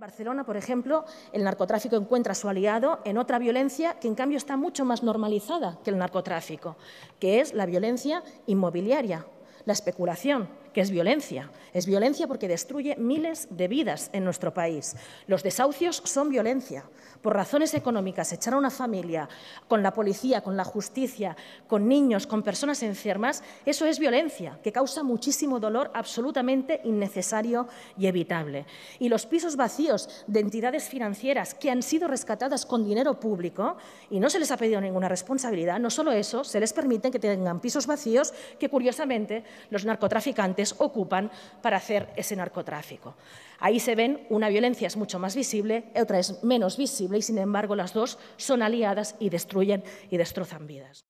Barcelona, por ejemplo, el narcotráfico encuentra su aliado en otra violencia que en cambio está mucho más normalizada que el narcotráfico, que es la violencia inmobiliaria, la especulación, que es violencia. Es violencia porque destruye miles de vidas en nuestro país. Los desahucios son violencia. Por razones económicas, echar a una familia con la policía, con la justicia, con niños, con personas enfermas, eso es violencia que causa muchísimo dolor absolutamente innecesario y evitable. Y los pisos vacíos de entidades financieras que han sido rescatadas con dinero público y no se les ha pedido ninguna responsabilidad, no solo eso, se les permite que tengan pisos vacíos que curiosamente los narcotraficantes ocupan para hacer ese narcotráfico. Ahí se ven, una violencia es mucho más visible, otra es menos visible y sin embargo las dos son aliadas y destruyen y destrozan vidas.